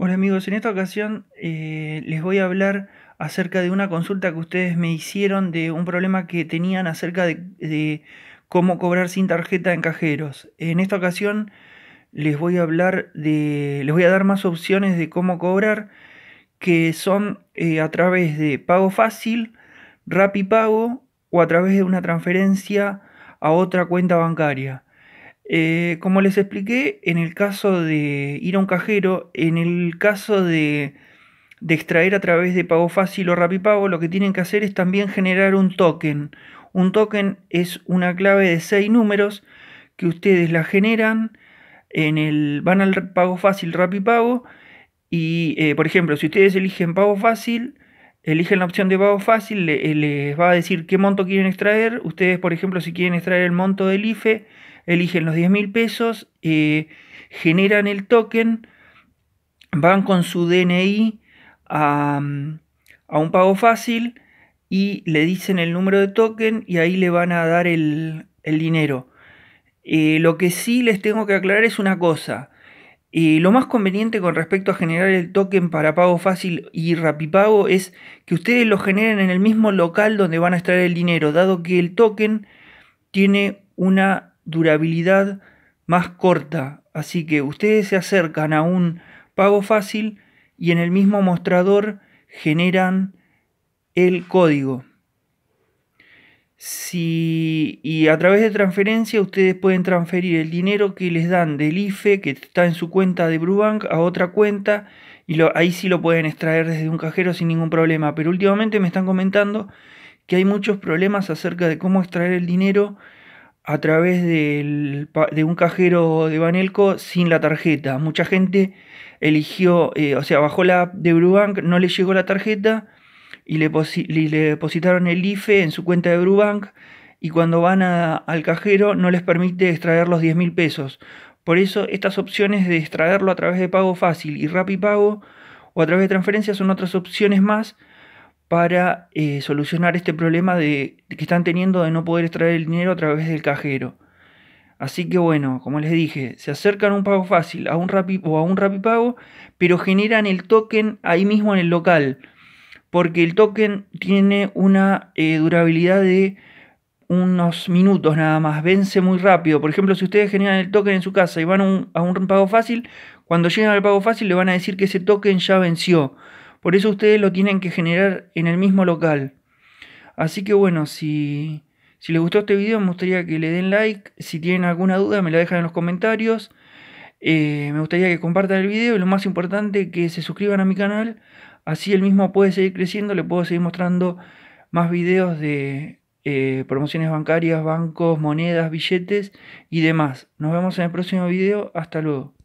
Hola amigos, en esta ocasión eh, les voy a hablar acerca de una consulta que ustedes me hicieron de un problema que tenían acerca de, cómo cobrar sin tarjeta en cajeros. En esta ocasión les voy a hablar de, les voy a dar más opciones de cómo cobrar que son eh, a través de pago fácil, rapipago Pago o a través de una transferencia a otra cuenta bancaria. Eh, como les expliqué, en el caso de ir a un cajero, en el caso de, extraer a través de pago fácil o rapipago, lo que tienen que hacer es también generar un token. Un token es una clave de seis números que ustedes la generan, en el, van al pago fácil, rapipago, y eh, por ejemplo, si ustedes eligen pago fácil, eligen la opción de pago fácil, eh, les va a decir qué monto quieren extraer. Ustedes, por ejemplo, si quieren extraer el monto del IFE, eligen los 10 mil pesos, eh, generan el token, van con su DNI a, un pago fácil y le dicen el número de token y ahí le van a dar el, dinero. Eh, lo que sí les tengo que aclarar es una cosa lo más conveniente con respecto a generar el token para pago fácil y rapipago es que ustedes lo generen en el mismo local donde van a extraer el dinero, dado que el token tiene una durabilidad más corta. Así que ustedes se acercan a un pago fácil y en el mismo mostrador generan el código y a través de transferencia ustedes pueden transferir el dinero que les dan del IFE que está en su cuenta de Brubank a otra cuenta y lo, ahí sí lo pueden extraer desde un cajero sin ningún problema. Pero últimamente me están comentando que hay muchos problemas acerca de cómo extraer el dinero a través del, de un cajero de Banelco sin la tarjeta. Mucha gente eligió, eh, o sea, bajó la de Brubank, no le llegó la tarjeta y le, depositaron el IFE en su cuenta de Brubank y cuando van al cajero no les permite extraer los 10 mil pesos. Por eso estas opciones de extraerlo a través de pago fácil y rápido pago o a través de transferencias son otras opciones más para eh, solucionar este problema de, que están teniendo de no poder extraer el dinero a través del cajero. Así que bueno, como les dije, se acercan a un pago fácil a un o a un rapipago, pero generan el token ahí mismo en el local porque el token tiene una eh, durabilidad de unos minutos nada más, vence muy rápido. Por ejemplo, si ustedes generan el token en su casa y van a un pago fácil, cuando llegan al pago fácil le van a decir que ese token ya venció. Por eso ustedes lo tienen que generar en el mismo local. Así que bueno, si, si les gustó este video me gustaría que le den like. Si tienen alguna duda me la dejan en los comentarios. Eh, me gustaría que compartan el video y lo más importante que se suscriban a mi canal. Así el mismo puede seguir creciendo, le puedo seguir mostrando más videos de eh, promociones bancarias, bancos, monedas, billetes y demás. Nos vemos en el próximo video. Hasta luego.